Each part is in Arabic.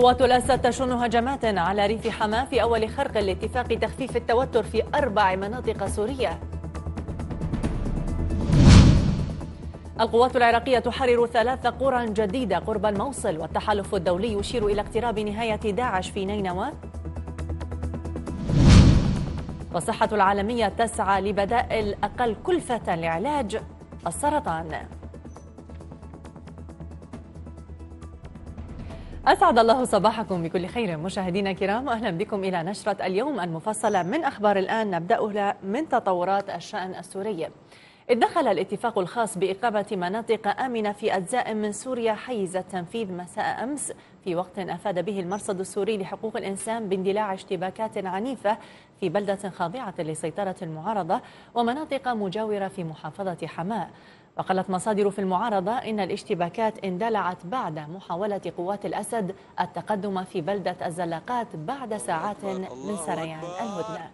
قوات الأسد تشن هجمات على ريف حماه في أول خرق لاتفاق تخفيف التوتر في أربع مناطق سورية القوات العراقية تحرر ثلاث قرى جديدة قرب الموصل والتحالف الدولي يشير إلى اقتراب نهاية داعش في نينوى والصحة العالمية تسعى لبدائل أقل كلفة لعلاج السرطان أسعد الله صباحكم بكل خير مشاهدينا الكرام أهلا بكم إلى نشرة اليوم المفصلة من أخبار الآن نبدأها من تطورات الشأن السوري ادخل الاتفاق الخاص بإقامة مناطق آمنة في أجزاء من سوريا حيز التنفيذ مساء أمس في وقت أفاد به المرصد السوري لحقوق الإنسان باندلاع اشتباكات عنيفة في بلدة خاضعة لسيطرة المعارضة ومناطق مجاورة في محافظة حماة وقالت مصادر في المعارضة إن الاشتباكات اندلعت بعد محاولة قوات الأسد التقدم في بلدة الزلاقات بعد ساعات من سريان الهدنة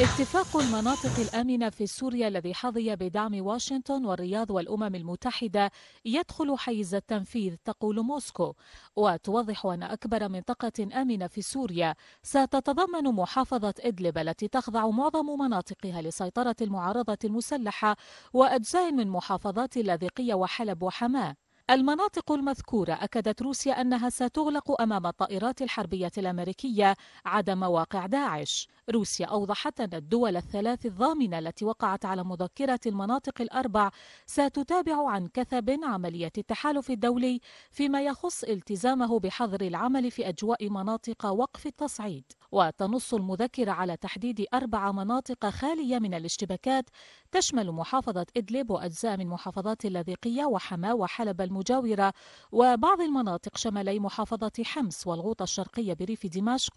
اتفاق المناطق الآمنة في سوريا الذي حظي بدعم واشنطن والرياض والأمم المتحدة يدخل حيز التنفيذ تقول موسكو وتوضح أن أكبر منطقة آمنة في سوريا ستتضمن محافظة إدلب التي تخضع معظم مناطقها لسيطرة المعارضة المسلحة وأجزاء من محافظات اللاذقية وحلب وحماة المناطق المذكورة أكدت روسيا أنها ستغلق أمام الطائرات الحربية الأمريكية عدا مواقع داعش روسيا أوضحت أن الدول الثلاث الضامنة التي وقعت على مذكرة المناطق الأربع ستتابع عن كثب عملية التحالف الدولي فيما يخص التزامه بحظر العمل في أجواء مناطق وقف التصعيد وتنص المذكرة على تحديد أربع مناطق خالية من الاشتباكات تشمل محافظة إدلب وأجزاء من محافظات اللاذقية وحماة وحلب المجاورة وبعض المناطق شمالي محافظة حمص والغوطة الشرقية بريف دمشق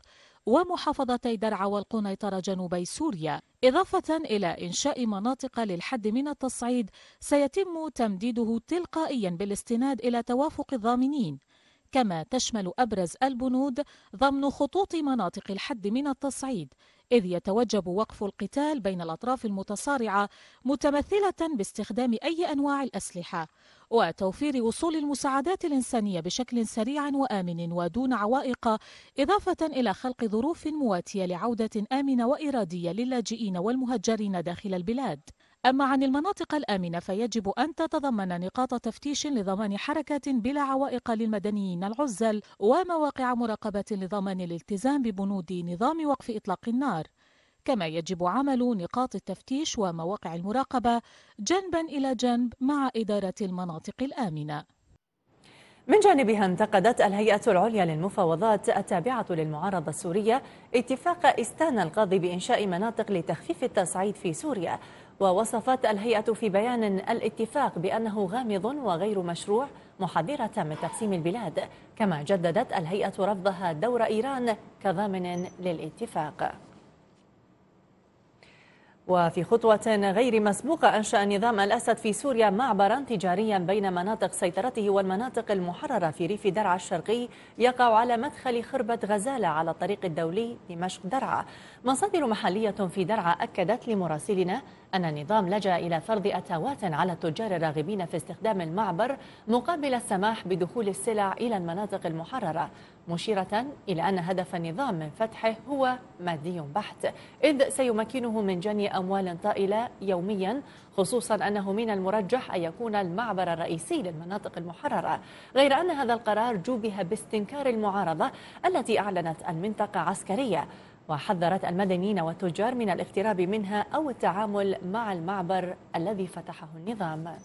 ومحافظتي درعا والقنيطرة جنوبي سوريا إضافة إلى إنشاء مناطق للحد من التصعيد سيتم تمديده تلقائيا بالاستناد إلى توافق الضامنين كما تشمل أبرز البنود ضمن خطوط مناطق الحد من التصعيد إذ يتوجب وقف القتال بين الأطراف المتصارعة متمثلة باستخدام أي أنواع الأسلحة وتوفير وصول المساعدات الإنسانية بشكل سريع وآمن ودون عوائق إضافة إلى خلق ظروف مواتية لعودة آمنة وإرادية للاجئين والمهجرين داخل البلاد أما عن المناطق الآمنة فيجب أن تتضمن نقاط تفتيش لضمان حركة بلا عوائق للمدنيين العزل ومواقع مراقبة لضمان الالتزام ببنود نظام وقف إطلاق النار كما يجب عمل نقاط التفتيش ومواقع المراقبة جنبا إلى جنب مع إدارة المناطق الآمنة من جانبها انتقدت الهيئة العليا للمفاوضات التابعة للمعارضة السورية اتفاق استان القاضي بإنشاء مناطق لتخفيف التصعيد في سوريا ووصفت الهيئة في بيان الاتفاق بأنه غامض وغير مشروع محذرة من تقسيم البلاد كما جددت الهيئة رفضها دور إيران كضامن للاتفاق وفي خطوة غير مسبوقة أنشأ نظام الأسد في سوريا معبرا تجاريا بين مناطق سيطرته والمناطق المحررة في ريف درعا الشرقي يقع على مدخل خربة غزالة على الطريق الدولي دمشق درعا مصادر محلية في درعا أكدت لمراسلنا أن النظام لجأ إلى فرض أتاوات على التجار الراغبين في استخدام المعبر مقابل السماح بدخول السلع إلى المناطق المحررة مشيرة إلى أن هدف النظام من فتحه هو مادي بحت إذ سيمكنه من جني أموال طائلة يوميا خصوصا أنه من المرجح أن يكون المعبر الرئيسي للمناطق المحررة غير أن هذا القرار جوبه باستنكار المعارضة التي أعلنت المنطقة عسكرية وحذرت المدنيين والتجار من الاقتراب منها أو التعامل مع المعبر الذي فتحه النظام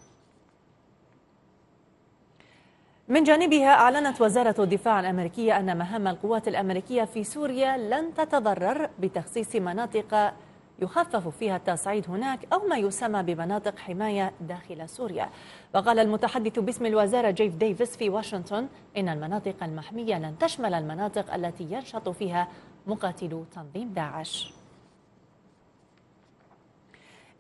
من جانبها أعلنت وزارة الدفاع الأمريكية أن مهام القوات الأمريكية في سوريا لن تتضرر بتخصيص مناطق يخفف فيها التصعيد هناك أو ما يسمى بمناطق حماية داخل سوريا وقال المتحدث باسم الوزارة جيف ديفيس في واشنطن إن المناطق المحمية لن تشمل المناطق التي ينشط فيها مقاتلو تنظيم داعش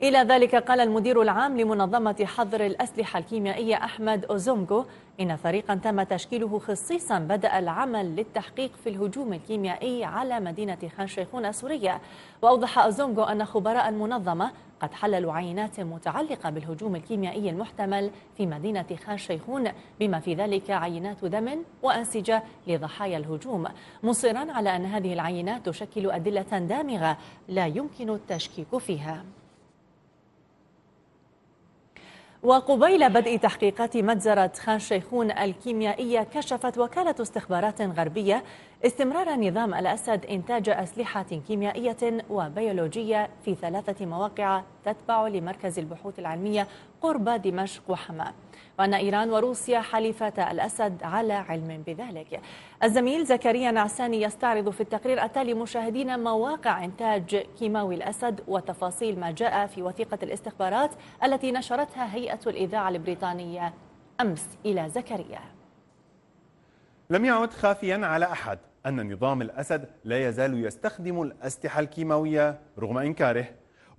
إلى ذلك قال المدير العام لمنظمة حظر الأسلحة الكيميائية أحمد أوزومغو إن فريقا تم تشكيله خصيصا بدأ العمل للتحقيق في الهجوم الكيميائي على مدينة خان شيخون السورية وأوضح أوزومغو أن خبراء المنظمة قد حللوا عينات متعلقة بالهجوم الكيميائي المحتمل في مدينة خان شيخون بما في ذلك عينات دم وأنسجة لضحايا الهجوم مصرا على أن هذه العينات تشكل أدلة دامغة لا يمكن التشكيك فيها وقبيل بدء تحقيقات مجزرة خان شيخون الكيميائية كشفت وكالة استخبارات غربية استمرار نظام الأسد إنتاج أسلحة كيميائية وبيولوجية في ثلاثة مواقع تتبع لمركز البحوث العلمية قرب دمشق وحماه وأن إيران وروسيا حليفتا الأسد على علم بذلك الزميل زكريا نعساني يستعرض في التقرير التالي مشاهدين مواقع إنتاج كيماوي الأسد وتفاصيل ما جاء في وثيقة الاستخبارات التي نشرتها هيئة الإذاعة البريطانية أمس إلى زكريا لم يعد خافيا على أحد أن نظام الأسد لا يزال يستخدم الأسلحة الكيماوية رغم إنكاره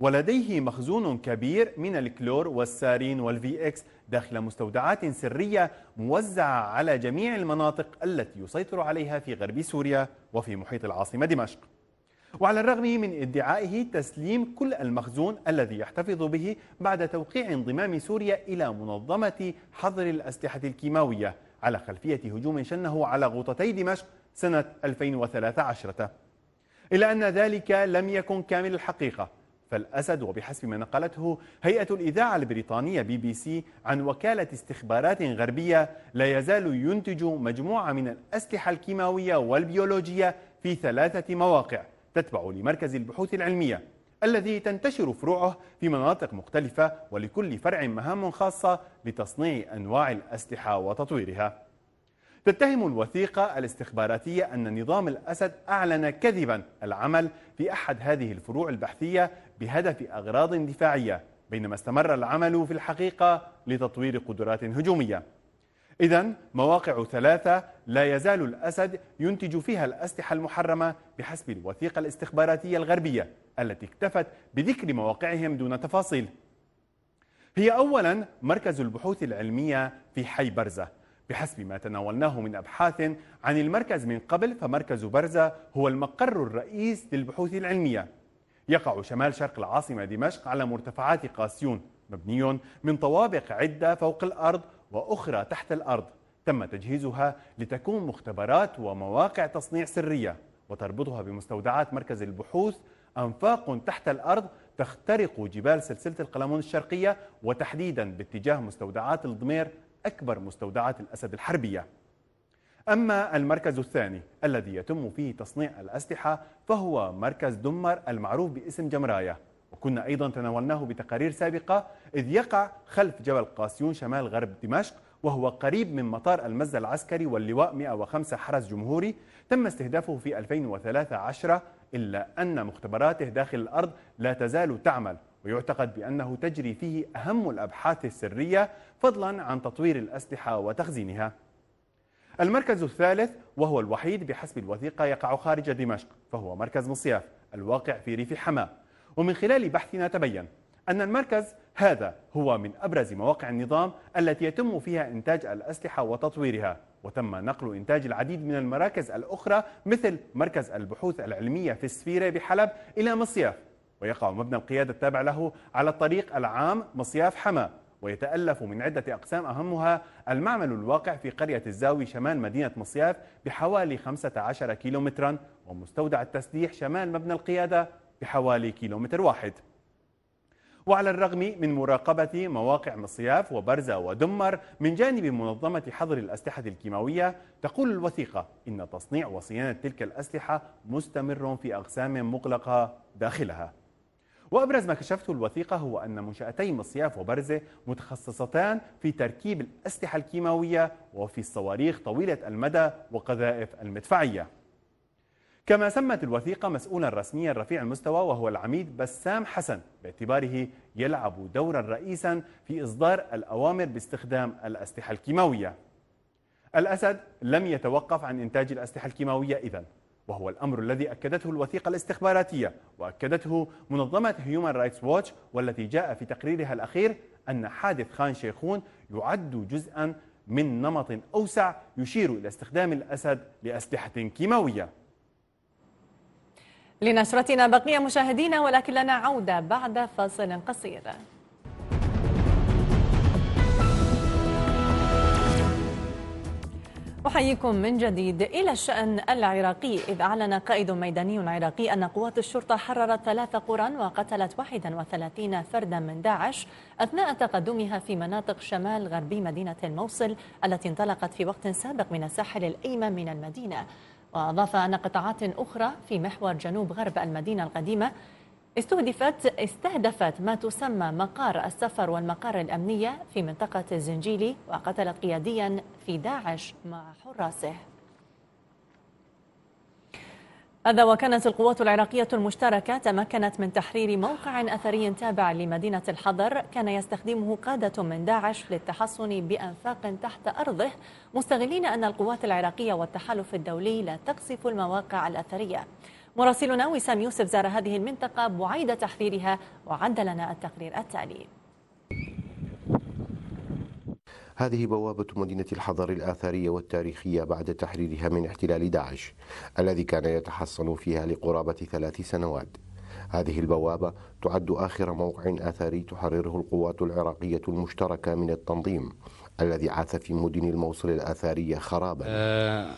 ولديه مخزون كبير من الكلور والسارين والفي اكس داخل مستودعات سرية موزعة على جميع المناطق التي يسيطر عليها في غرب سوريا وفي محيط العاصمة دمشق وعلى الرغم من ادعائه تسليم كل المخزون الذي يحتفظ به بعد توقيع انضمام سوريا إلى منظمة حظر الأسلحة الكيماوية على خلفية هجوم شنه على غوطتي دمشق سنة 2013 إلا أن ذلك لم يكن كامل الحقيقة فالأسد وبحسب ما نقلته هيئة الإذاعة البريطانية بي بي سي عن وكالة استخبارات غربية لا يزال ينتج مجموعة من الأسلحة الكيماوية والبيولوجية في ثلاثة مواقع تتبع لمركز البحوث العلمية الذي تنتشر فروعه في مناطق مختلفة ولكل فرع مهام خاصة لتصنيع أنواع الأسلحة وتطويرها تتهم الوثيقة الاستخباراتية أن نظام الأسد أعلن كذبا العمل في أحد هذه الفروع البحثية بهدف أغراض دفاعية بينما استمر العمل في الحقيقة لتطوير قدرات هجومية إذا مواقع ثلاثة لا يزال الأسد ينتج فيها الأسلحة المحرمة بحسب الوثيقة الاستخباراتية الغربية التي اكتفت بذكر مواقعهم دون تفاصيل هي أولا مركز البحوث العلمية في حي برزة بحسب ما تناولناه من أبحاث عن المركز من قبل فمركز برزة هو المقر الرئيس للبحوث العلمية يقع شمال شرق العاصمة دمشق على مرتفعات قاسيون مبني من طوابق عدة فوق الأرض وأخرى تحت الأرض تم تجهيزها لتكون مختبرات ومواقع تصنيع سرية وتربطها بمستودعات مركز البحوث أنفاق تحت الأرض تخترق جبال سلسلة القلمون الشرقية وتحديدا باتجاه مستودعات الضمير أكبر مستودعات الأسد الحربية أما المركز الثاني الذي يتم فيه تصنيع الأسلحة فهو مركز دمر المعروف باسم جمراية وكنا أيضا تناولناه بتقارير سابقة إذ يقع خلف جبل قاسيون شمال غرب دمشق وهو قريب من مطار المزة العسكري واللواء 105 حرس جمهوري تم استهدافه في 2013 إلا أن مختبراته داخل الأرض لا تزال تعمل ويعتقد بأنه تجري فيه أهم الأبحاث السرية فضلا عن تطوير الأسلحة وتخزينها المركز الثالث وهو الوحيد بحسب الوثيقة يقع خارج دمشق فهو مركز مصياف الواقع في ريف حماة ومن خلال بحثنا تبين أن المركز هذا هو من أبرز مواقع النظام التي يتم فيها إنتاج الأسلحة وتطويرها وتم نقل إنتاج العديد من المراكز الأخرى مثل مركز البحوث العلمية في السفيرة بحلب إلى مصياف ويقع مبنى القيادة التابع له على الطريق العام مصياف حماه ويتألف من عدة أقسام أهمها المعمل الواقع في قرية الزاوي شمال مدينة مصياف بحوالي 15 كيلومترا ومستودع التسليح شمال مبنى القيادة بحوالي كيلومتر واحد وعلى الرغم من مراقبة مواقع مصياف وبرزة ودمر من جانب منظمة حظر الأسلحة الكيماوية تقول الوثيقة إن تصنيع وصيانة تلك الأسلحة مستمر في أقسام مغلقة داخلها وأبرز ما كشفته الوثيقة هو أن منشأتي مصياف وبرزة متخصصتان في تركيب الأسلحة الكيماوية وفي الصواريخ طويلة المدى وقذائف المدفعية كما سمت الوثيقة مسؤولا رسميا رفيع المستوى وهو العميد بسام حسن باعتباره يلعب دورا رئيسا في إصدار الأوامر باستخدام الأسلحة الكيماوية الأسد لم يتوقف عن إنتاج الأسلحة الكيماوية إذن وهو الأمر الذي أكدته الوثيقة الاستخباراتية وأكدته منظمة هيومان رايتس ووتش والتي جاء في تقريرها الأخير أن حادث خان شيخون يعد جزءا من نمط أوسع يشير إلى استخدام الأسد لأسلحة كيماوية لنشرتنا بقية مشاهدينا ولكن لنا عودة بعد فاصل قصير أحييكم من جديد إلى الشأن العراقي إذ أعلن قائد ميداني عراقي أن قوات الشرطة حررت ثلاث قرى وقتلت 31 فردا من داعش أثناء تقدمها في مناطق شمال غربي مدينة الموصل التي انطلقت في وقت سابق من الساحل الأيمن من المدينة وأضاف أن قطاعات أخرى في محور جنوب غرب المدينة القديمة استهدفت استهدفت ما تسمى مقار السفر والمقار الأمنية في منطقة الزنجيلي وقتلت قياديا في داعش مع حراسه هذا وكانت القوات العراقية المشتركة تمكنت من تحرير موقع أثري تابع لمدينة الحضر كان يستخدمه قادة من داعش للتحصن بأنفاق تحت أرضه مستغلين أن القوات العراقية والتحالف الدولي لا تقصف المواقع الأثرية مراسلنا وسام يوسف زار هذه المنطقة بعيد تحريرها وعد لنا التقرير التالي هذه بوابة مدينة الحضر الآثارية والتاريخية بعد تحريرها من احتلال داعش الذي كان يتحصن فيها لقرابة ثلاث سنوات هذه البوابة تعد آخر موقع آثاري تحرره القوات العراقية المشتركة من التنظيم الذي عاث في مدن الموصل الآثارية خرابا أه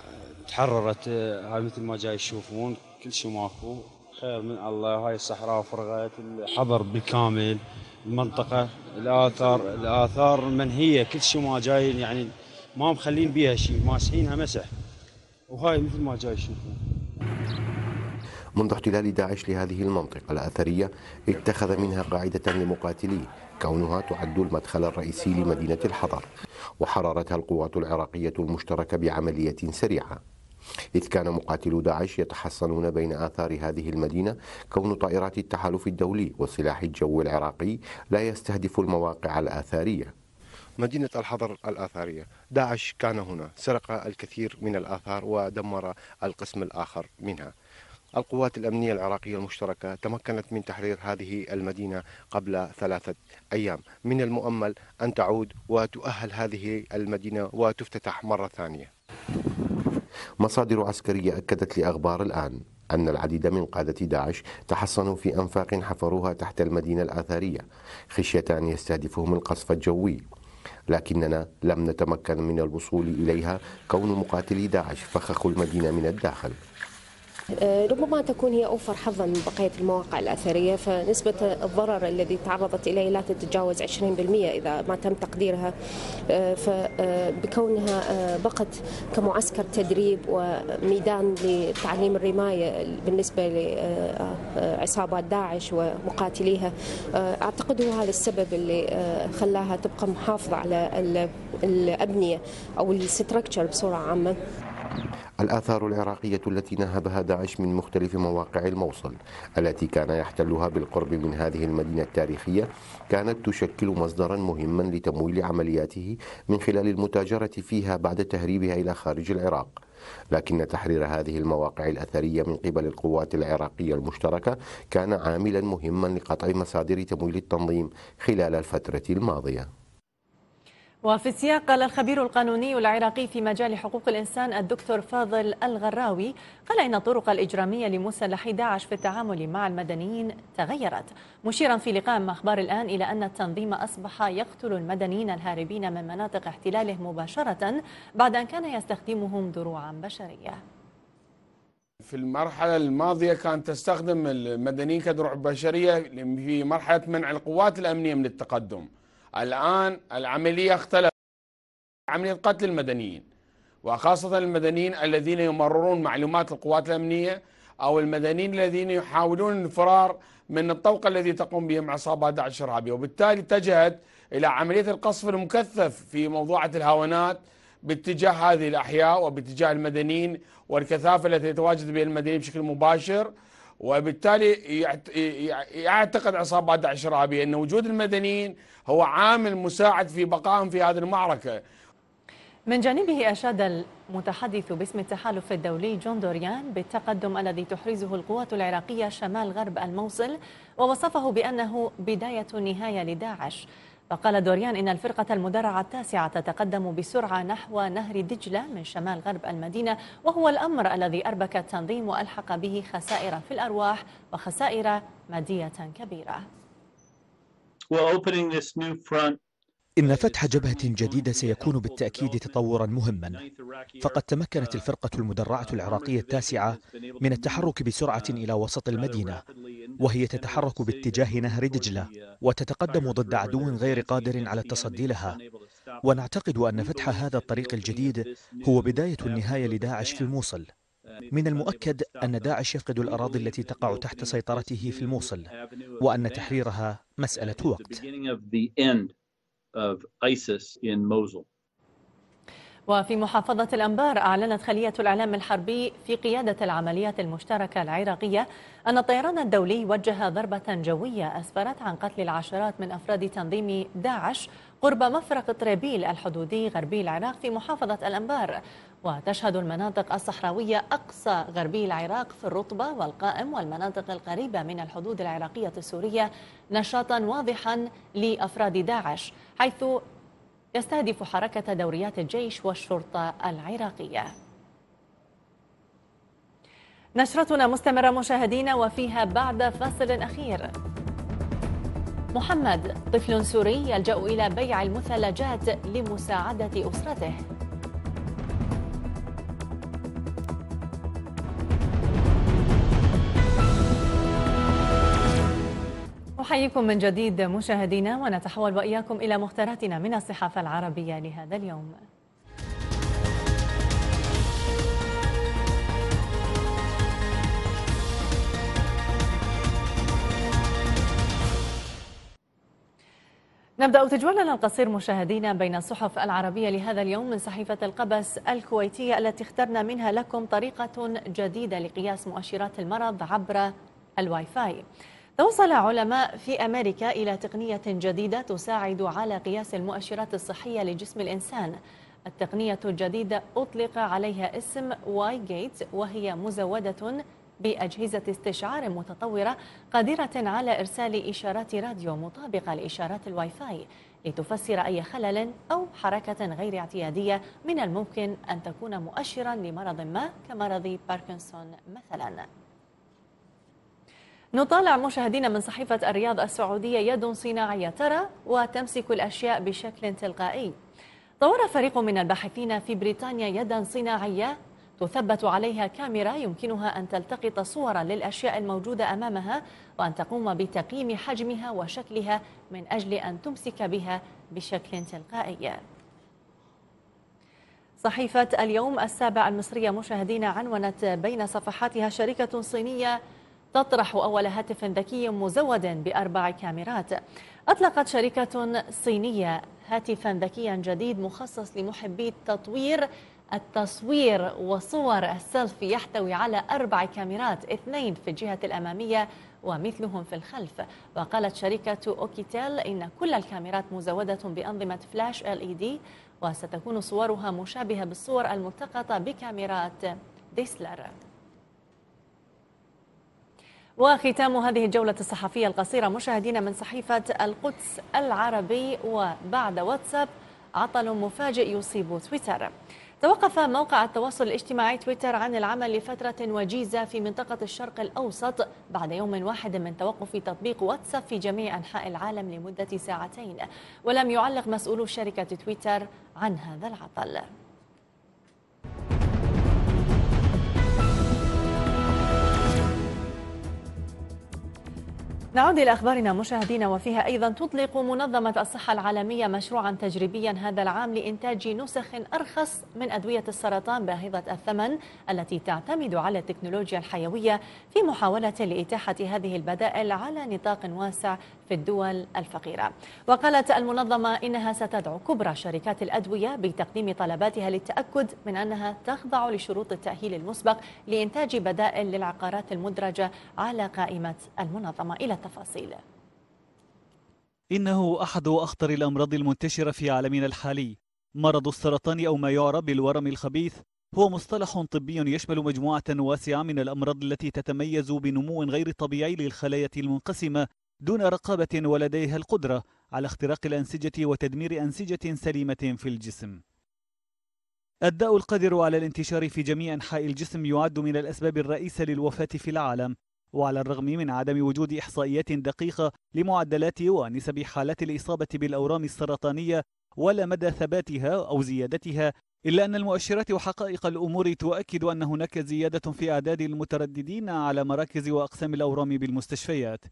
تحررت آه، مثل ما جاي تشوفون كل شيء ماكو خير من الله هاي الصحراء فرغت الحضر بالكامل المنطقة الآثار الآثار منهية كل شيء ما جاي يعني ما مخلين بيها شيء ماسحينها مسح وهاي مثل ما جاي تشوفون منذ احتلال داعش لهذه المنطقة الأثرية اتخذ منها قاعدة لمقاتليه كونها تعد المدخل الرئيسي لمدينة الحضر وحررتها القوات العراقية المشتركة بعملية سريعة إذ كان مقاتلو داعش يتحصنون بين آثار هذه المدينة كون طائرات التحالف الدولي وسلاح الجو العراقي لا يستهدف المواقع الآثارية مدينة الحضر الآثارية داعش كان هنا سرق الكثير من الآثار ودمر القسم الآخر منها القوات الأمنية العراقية المشتركة تمكنت من تحرير هذه المدينة قبل ثلاثة أيام من المؤمل أن تعود وتؤهل هذه المدينة وتفتتح مرة ثانية مصادر عسكرية أكدت لأخبار الآن أن العديد من قادة داعش تحصنوا في أنفاق حفروها تحت المدينة الآثرية خشية أن يستهدفهم القصف الجوي لكننا لم نتمكن من الوصول إليها كون مقاتلي داعش فخخوا المدينة من الداخل آه، ربما تكون هي أوفر حظا من بقية المواقع الأثرية فنسبة الضرر الذي تعرضت إليه لا تتجاوز 20% إذا ما تم تقديرها آه، فبكونها آه، بقت كمعسكر تدريب وميدان لتعليم الرماية بالنسبة لعصابات داعش ومقاتليها أعتقد هو هذا السبب اللي خلاها تبقى محافظة على الأبنية أو الستركتشر بصورة عامة الآثار العراقية التي نهبها داعش من مختلف مواقع الموصل التي كان يحتلها بالقرب من هذه المدينة التاريخية كانت تشكل مصدرا مهما لتمويل عملياته من خلال المتاجرة فيها بعد تهريبها إلى خارج العراق لكن تحرير هذه المواقع الأثرية من قبل القوات العراقية المشتركة كان عاملا مهما لقطع مصادر تمويل التنظيم خلال الفترة الماضية وفي السياق قال الخبير القانوني العراقي في مجال حقوق الإنسان الدكتور فاضل الغراوي قال إن الطرق الإجرامية لمسلحي داعش في التعامل مع المدنيين تغيرت مشيرا في لقاء مع أخبار الآن إلى أن التنظيم أصبح يقتل المدنيين الهاربين من مناطق احتلاله مباشرة بعد أن كان يستخدمهم دروعا بشرية في المرحلة الماضية كانت تستخدم المدنيين كدروع بشرية في مرحلة منع القوات الأمنية من التقدم الآن العملية اختلفت عملية قتل المدنيين وخاصة المدنيين الذين يمررون معلومات القوات الأمنية أو المدنيين الذين يحاولون الفرار من الطوق الذي تقوم بهم عصابات داعش الإرهابية وبالتالي اتجهت إلى عملية القصف المكثف في موضوعة الهاونات باتجاه هذه الأحياء وباتجاه المدنيين والكثافة التي يتواجد بها المدنيين بشكل مباشر وبالتالي يعتقد عصابات داعش الارهابيه ان وجود المدنيين هو عامل مساعد في بقائهم في هذه المعركه. من جانبه أشاد المتحدث باسم التحالف الدولي جون دوريان بالتقدم الذي تحرزه القوات العراقية شمال غرب الموصل ووصفه بأنه بداية النهاية لداعش وقال دوريان إن الفرقة المدرعة التاسعة تتقدم بسرعة نحو نهر دجلة من شمال غرب المدينة وهو الأمر الذي أربك التنظيم وألحق به خسائر في الأرواح وخسائر مادية كبيرة إن فتح جبهة جديدة سيكون بالتأكيد تطورا مهما فقد تمكنت الفرقة المدرعة العراقية التاسعة من التحرك بسرعة إلى وسط المدينة وهي تتحرك باتجاه نهر دجلة وتتقدم ضد عدو غير قادر على التصدي لها ونعتقد أن فتح هذا الطريق الجديد هو بداية النهاية لداعش في الموصل من المؤكد أن داعش يفقد الأراضي التي تقع تحت سيطرته في الموصل وأن تحريرها مسألة وقت وفي محافظة الأنبار أعلنت خلية الإعلام الحربي في قيادة العمليات المشتركة العراقية أن الطيران الدولي وجه ضربة جوية أسفرت عن قتل العشرات من أفراد تنظيم داعش قرب مفرق طريبيل الحدودي غربي العراق في محافظة الأنبار وتشهد المناطق الصحراوية أقصى غربي العراق في الرطبة والقائم والمناطق القريبة من الحدود العراقية السورية نشاطا واضحا لأفراد داعش حيث يستهدف حركة دوريات الجيش والشرطة العراقية نشرتنا مستمرة مشاهدينا وفيها بعد فصل أخير محمد طفل سوري يلجأ إلى بيع المثلجات لمساعدة أسرته أحييكم من جديد مشاهدينا ونتحول وإياكم إلى مختاراتنا من الصحافة العربية لهذا اليوم نبدأ تجولنا القصير مشاهدينا بين الصحف العربية لهذا اليوم من صحيفة القبس الكويتية التي اخترنا منها لكم طريقة جديدة لقياس مؤشرات المرض عبر الواي فاي توصل علماء في أمريكا إلى تقنية جديدة تساعد على قياس المؤشرات الصحية لجسم الإنسان التقنية الجديدة أطلق عليها اسم واي جيت وهي مزودة بأجهزة استشعار متطورة قادرة على إرسال إشارات راديو مطابقة لإشارات الواي فاي لتفسر أي خلل أو حركة غير اعتيادية من الممكن أن تكون مؤشرا لمرض ما كمرض باركنسون مثلاً نطالع مشاهدينا من صحيفة الرياض السعودية يد صناعية ترى وتمسك الأشياء بشكل تلقائي طور فريق من الباحثين في بريطانيا يدا صناعية تثبت عليها كاميرا يمكنها أن تلتقط صورا للأشياء الموجودة أمامها وأن تقوم بتقييم حجمها وشكلها من أجل أن تمسك بها بشكل تلقائي صحيفة اليوم السابع المصرية مشاهدين عنونت بين صفحاتها شركة صينية تطرح أول هاتف ذكي مزود بأربع كاميرات أطلقت شركة صينية هاتفا ذكيا جديد مخصص لمحبي تطوير التصوير وصور السيلفي يحتوي على أربع كاميرات اثنين في الجهة الأمامية ومثلهم في الخلف وقالت شركة أوكيتيل إن كل الكاميرات مزودة بأنظمة فلاش LED وستكون صورها مشابهة بالصور الملتقطة بكاميرات ديسلر وختام هذه الجولة الصحفية القصيرة مشاهدينا من صحيفة القدس العربي وبعد واتساب عطل مفاجئ يصيب تويتر توقف موقع التواصل الاجتماعي تويتر عن العمل لفترة وجيزة في منطقة الشرق الأوسط بعد يوم واحد من توقف تطبيق واتساب في جميع أنحاء العالم لمدة ساعتين ولم يعلق مسؤول شركة تويتر عن هذا العطل نعود إلى أخبارنا مشاهدينا وفيها أيضا تطلق منظمة الصحة العالمية مشروعا تجريبيا هذا العام لإنتاج نسخ أرخص من أدوية السرطان باهظة الثمن التي تعتمد على التكنولوجيا الحيوية في محاولة لإتاحة هذه البدائل على نطاق واسع في الدول الفقيرة وقالت المنظمة إنها ستدعو كبرى شركات الأدوية بتقديم طلباتها للتأكد من أنها تخضع لشروط التأهيل المسبق لإنتاج بدائل للعقارات المدرجة على قائمة المنظمة إلى التفاصيل إنه أحد أخطر الأمراض المنتشرة في عالمنا الحالي مرض السرطان أو ما يعرف بالورم الخبيث هو مصطلح طبي يشمل مجموعة واسعة من الأمراض التي تتميز بنمو غير طبيعي للخلايا المنقسمة دون رقابة ولديها القدرة على اختراق الأنسجة وتدمير أنسجة سليمة في الجسم الداء القادر على الانتشار في جميع أنحاء الجسم يعد من الأسباب الرئيسة للوفاة في العالم وعلى الرغم من عدم وجود إحصائيات دقيقة لمعدلات ونسب حالات الإصابة بالأورام السرطانية ولا مدى ثباتها أو زيادتها إلا أن المؤشرات وحقائق الأمور تؤكد أن هناك زيادة في أعداد المترددين على مراكز وأقسام الأورام بالمستشفيات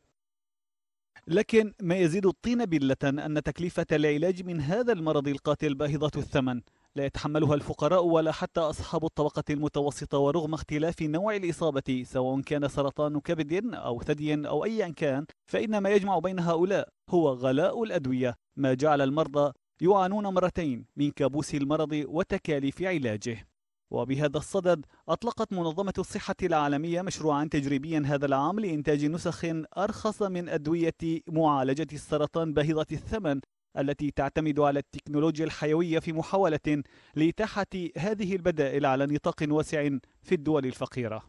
لكن ما يزيد الطين بلة أن تكلفة العلاج من هذا المرض القاتل باهظة الثمن لا يتحملها الفقراء ولا حتى أصحاب الطبقة المتوسطة ورغم اختلاف نوع الإصابة سواء كان سرطان كبد أو ثدي أو أيا كان فإن ما يجمع بين هؤلاء هو غلاء الأدوية ما جعل المرضى يعانون مرتين من كابوس المرض وتكاليف علاجه وبهذا الصدد أطلقت منظمة الصحة العالمية مشروعا تجريبيا هذا العام لإنتاج نسخ أرخص من أدوية معالجة السرطان باهظة الثمن التي تعتمد على التكنولوجيا الحيوية في محاولة لإتاحة هذه البدائل على نطاق واسع في الدول الفقيرة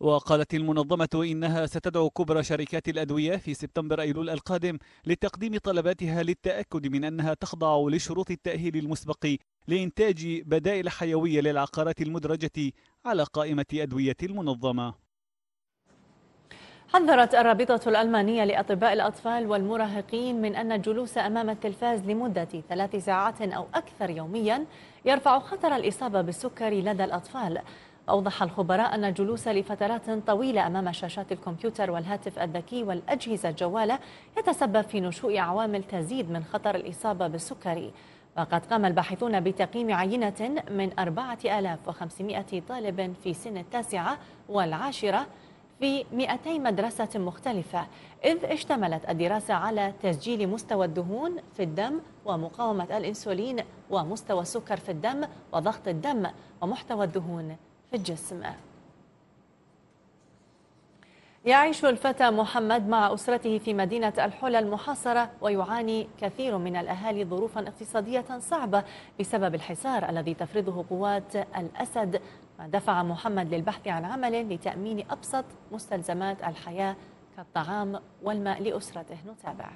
وقالت المنظمة إنها ستدعو كبرى شركات الأدوية في سبتمبر أيلول القادم لتقديم طلباتها للتأكد من أنها تخضع لشروط التأهيل المسبق لإنتاج بدائل حيوية للعقارات المدرجة على قائمة أدوية المنظمة حذرت الرابطة الألمانية لأطباء الأطفال والمراهقين من أن الجلوس أمام التلفاز لمدة ثلاث ساعات أو أكثر يوميا يرفع خطر الإصابة بالسكري لدى الأطفال أوضح الخبراء أن الجلوس لفترات طويلة أمام شاشات الكمبيوتر والهاتف الذكي والأجهزة الجوالة يتسبب في نشوء عوامل تزيد من خطر الإصابة بالسكري وقد قام الباحثون بتقييم عينة من 4500 طالب في سن التاسعة والعاشرة في 200 مدرسة مختلفة إذ اشتملت الدراسة على تسجيل مستوى الدهون في الدم ومقاومة الإنسولين ومستوى السكر في الدم وضغط الدم ومحتوى الدهون في الجسم يعيش الفتى محمد مع أسرته في مدينة الحلة المحاصرة ويعاني كثير من الأهالي ظروفا اقتصادية صعبة بسبب الحصار الذي تفرضه قوات الأسد ما دفع محمد للبحث عن عمل لتأمين أبسط مستلزمات الحياة كالطعام والماء لأسرته نتابع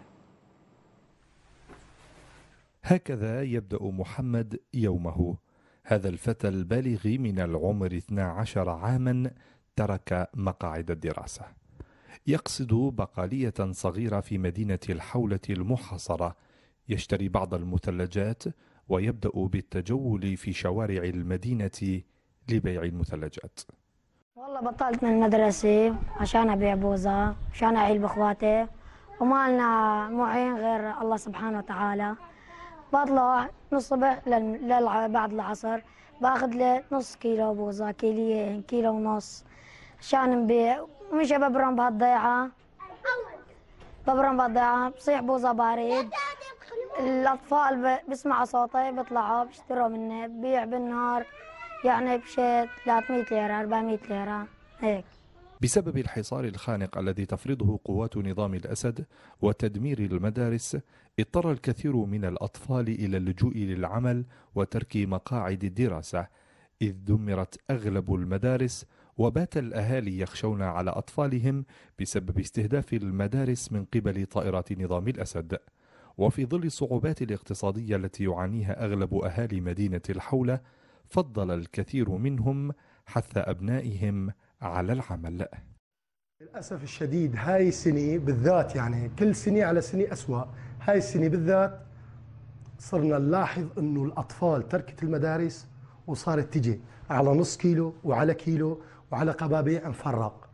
هكذا يبدأ محمد يومه هذا الفتى البالغ من العمر 12 عاما ترك مقاعد الدراسه يقصد بقالية صغيرة في مدينة الحولة المحاصرة يشتري بعض المثلجات ويبدأ بالتجول في شوارع المدينة لبيع المثلجات والله بطلت من المدرسة عشان أبيع بوزة عشان أعيل بإخواتي وما لنا معين غير الله سبحانه وتعالى بطلع من الصبح بعد العصر باخذ لي نص كيلو بوزة كيلين كيلو ونص عشان نبيع مش ببرم بهالضيعة ببرم بهالضيعة بصيح بوزة بارد الأطفال بسمعوا صوتي بيطلعوا بيشتروا مني ببيع بالنهار يعني بشي 300 ليرة 400 ليرة هيك بسبب الحصار الخانق الذي تفرضه قوات نظام الاسد وتدمير المدارس اضطر الكثير من الاطفال الى اللجوء للعمل وترك مقاعد الدراسه اذ دمرت اغلب المدارس وبات الأهالي يخشون على أطفالهم بسبب استهداف المدارس من قبل طائرات نظام الأسد وفي ظل الصعوبات الاقتصادية التي يعانيها أغلب أهالي مدينة الحولة فضل الكثير منهم حث أبنائهم على العمل للأسف الشديد هاي السنة بالذات يعني كل سنة على سنة أسوأ هاي السنة بالذات صرنا نلاحظ أنه الأطفال تركت المدارس وصارت تجي على نص كيلو وعلى كيلو وعلى قبابيع نفرق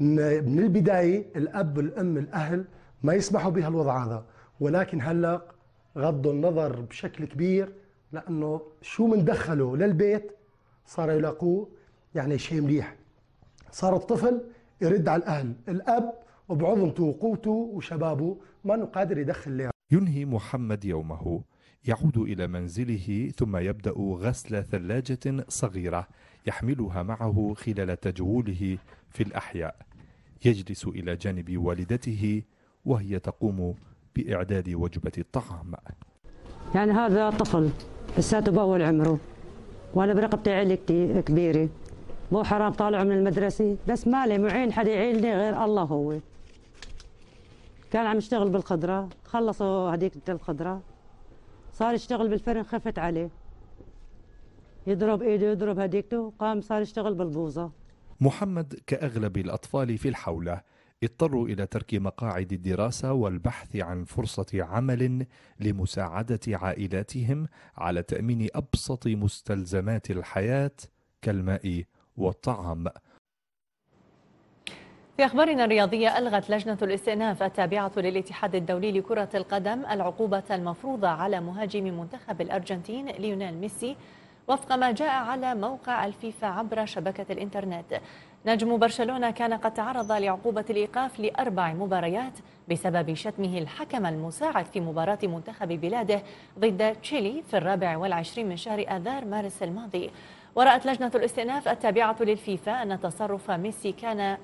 من البداية الأب والأم الأهل ما يسمحوا بهالوضع هذا ولكن هلا غضوا النظر بشكل كبير لأنه شو من دخله للبيت صاروا يلاقوه يعني شيء مليح صار الطفل يرد على الأهل الأب وبعظمته وقوته وشبابه ما قادر يدخل ليه ينهي محمد يومه يعود إلى منزله ثم يبدأ غسل ثلاجة صغيرة يحملها معه خلال تجوله في الأحياء يجلس إلى جانب والدته وهي تقوم بإعداد وجبة الطعام يعني هذا طفل لساته بأول عمره وأنا برقبتي عيلتي كبيرة مو حرام طالع من المدرسة بس مالي معين حدا يعيلني غير الله هو كان عم يشتغل بالخضرة خلصوا هديك الخضرة صار يشتغل بالفرن خفت عليه يضرب ايده يضرب هديكته وقام صار يشتغل بالبوظه محمد كاغلب الاطفال في الحوله اضطروا الى ترك مقاعد الدراسه والبحث عن فرصه عمل لمساعده عائلاتهم على تامين ابسط مستلزمات الحياه كالماء والطعام في أخبارنا الرياضية ألغت لجنة الاستئناف التابعة للاتحاد الدولي لكرة القدم العقوبة المفروضة على مهاجم منتخب الأرجنتين ليونيل ميسي وفق ما جاء على موقع الفيفا عبر شبكة الإنترنت نجم برشلونة كان قد تعرض لعقوبة الإيقاف لأربع مباريات بسبب شتمه الحكم المساعد في مباراة منتخب بلاده ضد تشيلي في الرابع والعشرين من شهر آذار مارس الماضي ورأت لجنة الاستئناف التابعة للفيفا أن تصرف ميسي كان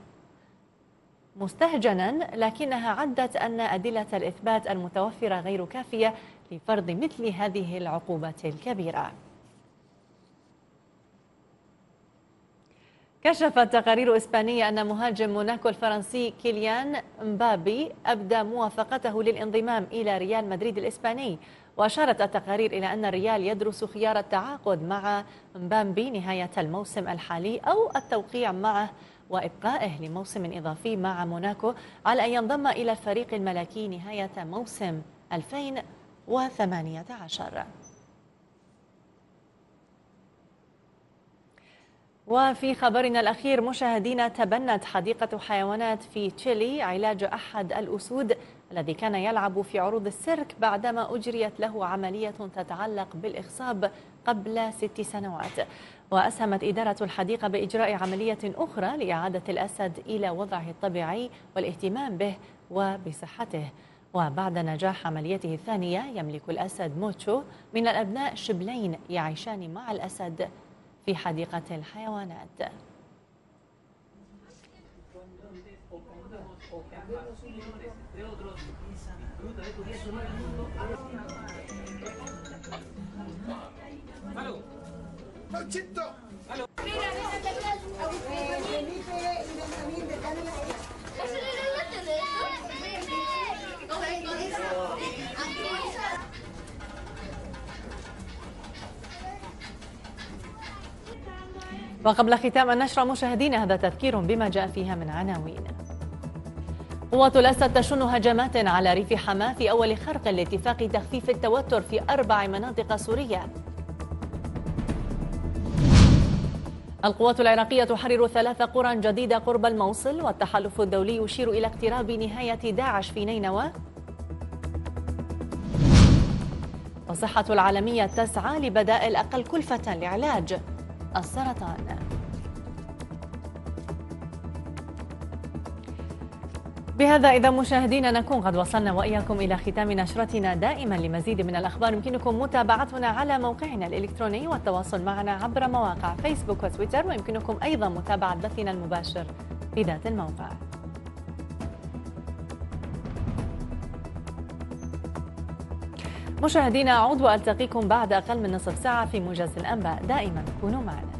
مستهجنا لكنها عدت أن أدلة الإثبات المتوفرة غير كافية لفرض مثل هذه العقوبة الكبيرة كشفت تقارير إسبانية أن مهاجم موناكو الفرنسي كيليان مبابي أبدى موافقته للانضمام إلى ريال مدريد الإسباني وأشارت التقارير إلى أن الريال يدرس خيار التعاقد مع مبابي نهاية الموسم الحالي أو التوقيع معه وإبقائه لموسم إضافي مع موناكو على أن ينضم إلى الفريق الملكي نهاية موسم 2018 وفي خبرنا الأخير مشاهدينا تبنت حديقة حيوانات في تشيلي علاج أحد الأسود الذي كان يلعب في عروض السيرك بعدما أجريت له عملية تتعلق بالإخصاب قبل ست سنوات وأسهمت إدارة الحديقة بإجراء عملية أخرى لإعادة الأسد إلى وضعه الطبيعي والاهتمام به وبصحته وبعد نجاح عمليته الثانية يملك الأسد موتشو من الأبناء شبلين يعيشان مع الأسد في حديقة الحيوانات وقبل ختام النشرة مشاهدينا هذا تذكير بما جاء فيها من عناوين قوات الأسد تشن هجمات على ريف حماة في أول خرق لاتفاق تخفيف التوتر في أربع مناطق سورية القوات العراقية تحرر ثلاث قرى جديدة قرب الموصل والتحالف الدولي يشير إلى اقتراب نهاية داعش في نينوى والصحة العالمية تسعى لبدائل أقل كلفة لعلاج السرطان بهذا إذا مشاهدينا نكون قد وصلنا وإياكم إلى ختام نشرتنا دائما لمزيد من الأخبار يمكنكم متابعتنا على موقعنا الإلكتروني والتواصل معنا عبر مواقع فيسبوك وتويتر ويمكنكم أيضا متابعة بثنا المباشر في ذات الموقع مشاهدينا أعود وألتقيكم بعد أقل من نصف ساعة في موجز الأنباء دائما كونوا معنا